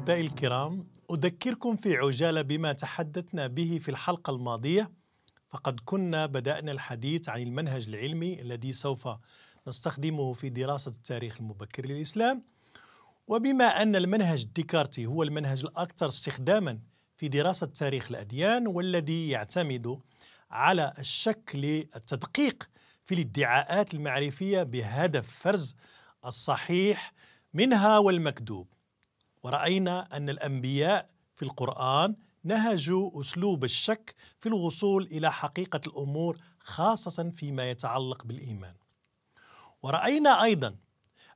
أعدائي الكرام أذكركم في عجالة بما تحدثنا به في الحلقة الماضية فقد كنا بدأنا الحديث عن المنهج العلمي الذي سوف نستخدمه في دراسة التاريخ المبكر للإسلام وبما أن المنهج الديكارتي هو المنهج الأكثر استخداما في دراسة تاريخ الأديان والذي يعتمد على الشك للتدقيق في الادعاءات المعرفية بهدف فرز الصحيح منها والمكذوب ورأينا أن الأنبياء في القرآن نهجوا أسلوب الشك في الوصول إلى حقيقة الأمور خاصة فيما يتعلق بالإيمان. ورأينا أيضا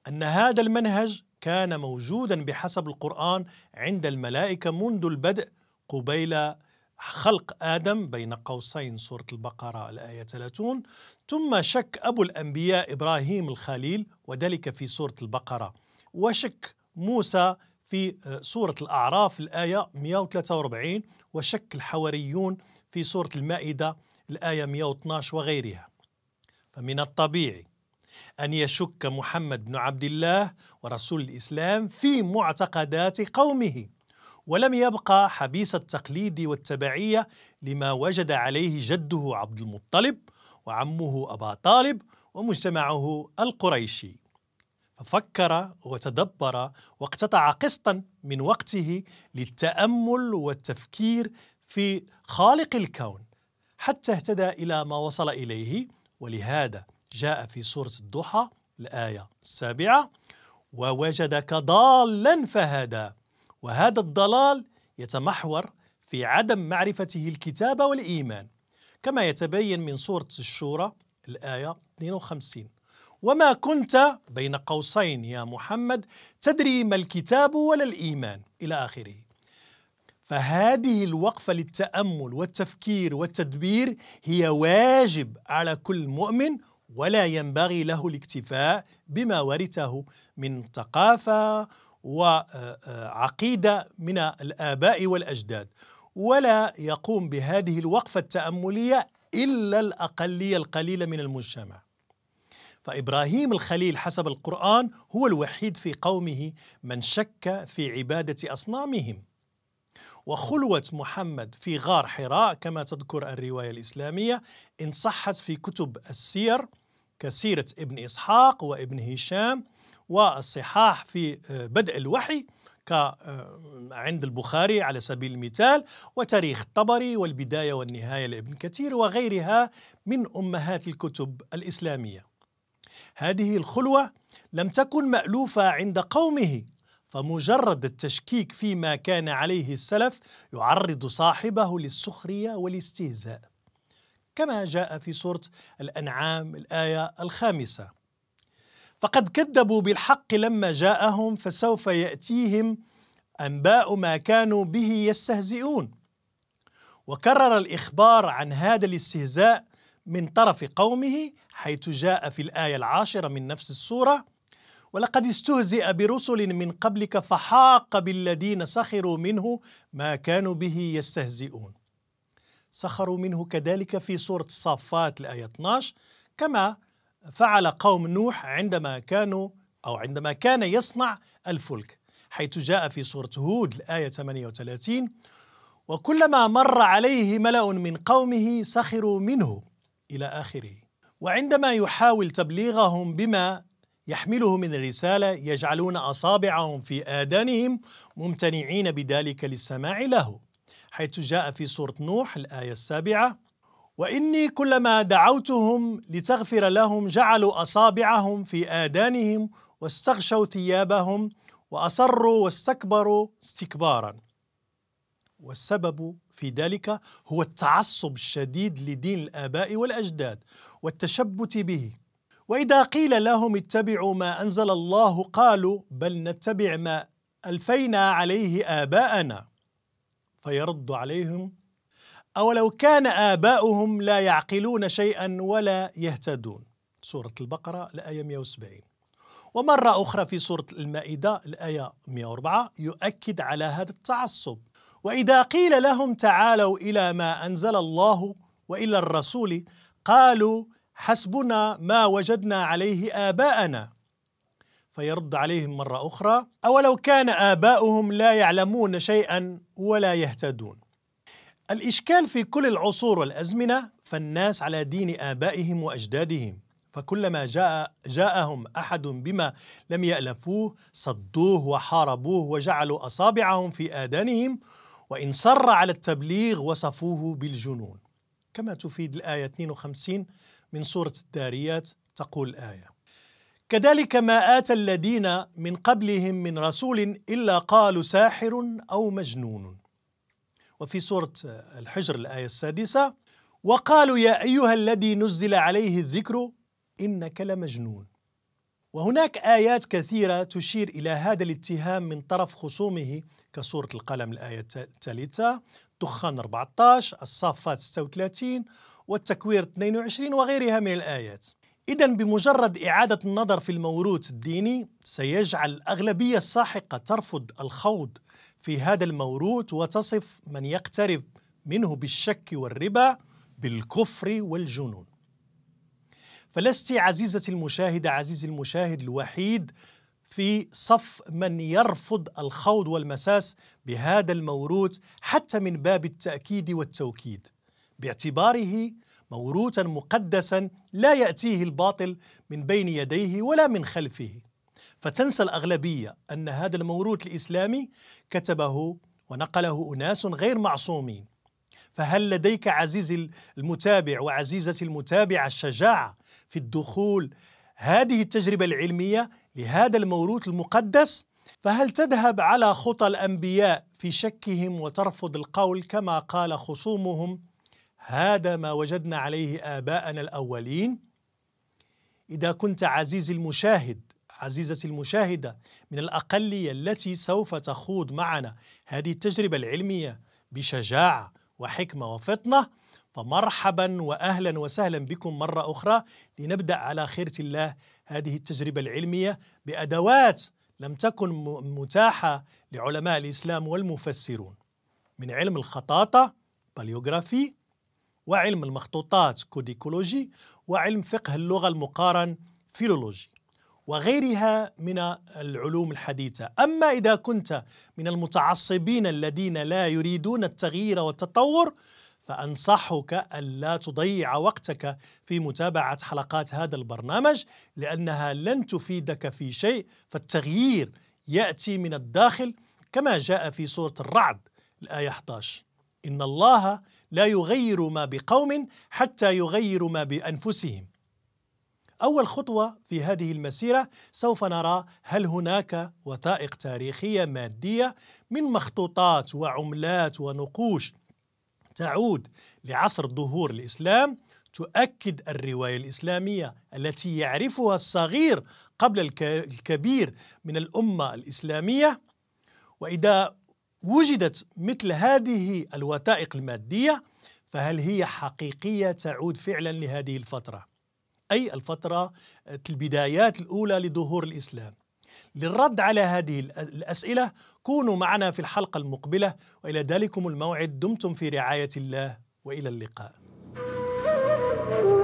أن هذا المنهج كان موجودا بحسب القرآن عند الملائكة منذ البدء قبيل خلق آدم بين قوسين سورة البقرة الآية 30 ثم شك أبو الأنبياء إبراهيم الخليل وذلك في سورة البقرة وشك موسى في آه، سورة الأعراف الآية 143 وشك الحواريون في سورة المائدة الآية 112 وغيرها فمن الطبيعي أن يشك محمد بن عبد الله ورسول الإسلام في معتقدات قومه ولم يبقى حبيس التقليد والتبعية لما وجد عليه جده عبد المطلب وعمه أبا طالب ومجتمعه القريشي ففكر وتدبر واقتطع قسطا من وقته للتامل والتفكير في خالق الكون حتى اهتدى الى ما وصل اليه ولهذا جاء في سوره الضحى الايه السابعه ووجدك ضالا فهدى وهذا الضلال يتمحور في عدم معرفته الكتاب والايمان كما يتبين من سوره الشورى الايه 52 وما كنت بين قوسين يا محمد تدري ما الكتاب ولا الإيمان إلى آخره فهذه الوقفة للتأمل والتفكير والتدبير هي واجب على كل مؤمن ولا ينبغي له الاكتفاء بما ورثه من ثقافة وعقيدة آه، آه، من الآباء والأجداد ولا يقوم بهذه الوقفة التأملية إلا الأقلية القليلة من المجتمع فابراهيم الخليل حسب القران هو الوحيد في قومه من شك في عباده اصنامهم وخلوة محمد في غار حراء كما تذكر الرواية الإسلامية إن صحت في كتب السير كسيرة ابن إسحاق وابن هشام والصحاح في آه، بدء الوحي آه، عند البخاري على سبيل المثال وتاريخ الطبري والبداية والنهاية لابن كثير وغيرها من أمهات الكتب الإسلامية هذه الخلوة لم تكن مألوفة عند قومه فمجرد التشكيك فيما كان عليه السلف يعرض صاحبه للسخرية والاستهزاء كما جاء في سورة الأنعام الآية الخامسة فقد كذبوا بالحق لما جاءهم فسوف يأتيهم أنباء ما كانوا به يستهزئون وكرر الإخبار عن هذا الاستهزاء من طرف قومه حيث جاء في الآية العاشرة من نفس السورة ولقد استهزئ برسل من قبلك فحاق بالذين سخروا منه ما كانوا به يستهزئون سخروا منه كذلك في سورة الصافات الآية 12 كما فعل قوم نوح عندما كانوا أو عندما كان يصنع الفلك حيث جاء في سورة هود الآية 38 وكلما مر عليه ملأ من قومه سخروا منه إلى آخره وعندما يحاول تبليغهم بما يحمله من الرسالة يجعلون أصابعهم في آذانهم ممتنعين بذلك للسماع له حيث جاء في سورة نوح الآية السابعة وإني كلما دعوتهم لتغفر لهم جعلوا أصابعهم في آذانهم واستغشوا ثيابهم وأصروا واستكبروا استكبارا والسبب في ذلك هو التعصب الشديد لدين الآباء والأجداد والتشبت به وإذا قيل لهم اتبعوا ما أنزل الله قالوا بل نتبع ما ألفينا عليه آباءنا فيرد عليهم أولو كان آباؤهم لا يعقلون شيئا ولا يهتدون سورة البقرة الآية 170 ومرة أخرى في سورة المائدة الآية 104 يؤكد على هذا التعصب واذا قيل لهم تعالوا الى ما انزل الله والى الرسول قالوا حسبنا ما وجدنا عليه اباءنا فيرد عليهم مره اخرى اولو كان اباؤهم لا يعلمون شيئا ولا يهتدون الاشكال في كل العصور والازمنه فالناس على دين ابائهم واجدادهم فكلما جاء جاءهم احد بما لم يالفوه صدوه وحاربوه وجعلوا اصابعهم في اذانهم وإن صر على التبليغ وصفوه بالجنون كما تفيد الآية 52 من سورة الداريات تقول الآية كذلك ما آتى الذين من قبلهم من رسول إلا قالوا ساحر أو مجنون وفي سورة الحجر الآية السادسة وقالوا يا أيها الذي نزل عليه الذكر إنك لمجنون وهناك آيات كثيرة تشير إلى هذا الاتهام من طرف خصومه كسورة القلم الآية الثالثة دخان 14 الصافات 36 والتكوير 22 وغيرها من الآيات إذا بمجرد إعادة النظر في الموروث الديني سيجعل الأغلبية الساحقة ترفض الخوض في هذا الموروث وتصف من يقترب منه بالشك والربا بالكفر والجنون فلست عزيزتي المشاهدة عزيزي المشاهد الوحيد في صف من يرفض الخوض والمساس بهذا الموروث حتى من باب التأكيد والتوكيد باعتباره موروثا مقدسا لا يأتيه الباطل من بين يديه ولا من خلفه فتنسى الأغلبية أن هذا الموروث الإسلامي كتبه ونقله أناس غير معصومين فهل لديك عزيزي المتابع وعزيزتي المتابعة الشجاعة في الدخول هذه التجربة العلمية لهذا الموروث المقدس فهل تذهب على خطى الأنبياء في شكهم وترفض القول كما قال خصومهم هذا ما وجدنا عليه آباءنا الأولين إذا كنت عزيزي المشاهد عزيزتي المشاهدة من الأقلية التي سوف تخوض معنا هذه التجربة العلمية بشجاعة وحكمة وفطنة فمرحبا واهلا وسهلا بكم مره اخرى لنبدا على خيره الله هذه التجربه العلميه بادوات لم تكن متاحه لعلماء الاسلام والمفسرون من علم الخطاطه باليوغرافي وعلم المخطوطات كوديكولوجي وعلم فقه اللغه المقارن فيلولوجي وغيرها من العلوم الحديثه اما اذا كنت من المتعصبين الذين لا يريدون التغيير والتطور فأنصحك ألا تضيع وقتك في متابعة حلقات هذا البرنامج لأنها لن تفيدك في شيء فالتغيير يأتي من الداخل كما جاء في سورة الرعد الآية 11 إن الله لا يغير ما بقوم حتى يغيروا ما بأنفسهم أول خطوة في هذه المسيرة سوف نرى هل هناك وثائق تاريخية مادية من مخطوطات وعملات ونقوش تعود لعصر ظهور الإسلام تؤكد الرواية الإسلامية التي يعرفها الصغير قبل الكبير من الأمة الإسلامية وإذا وجدت مثل هذه الوثائق المادية فهل هي حقيقية تعود فعلا لهذه الفترة أي الفترة البدايات الأولى لظهور الإسلام للرد على هذه الأسئلة كونوا معنا في الحلقة المقبلة وإلى ذلكم الموعد دمتم في رعاية الله وإلى اللقاء thank you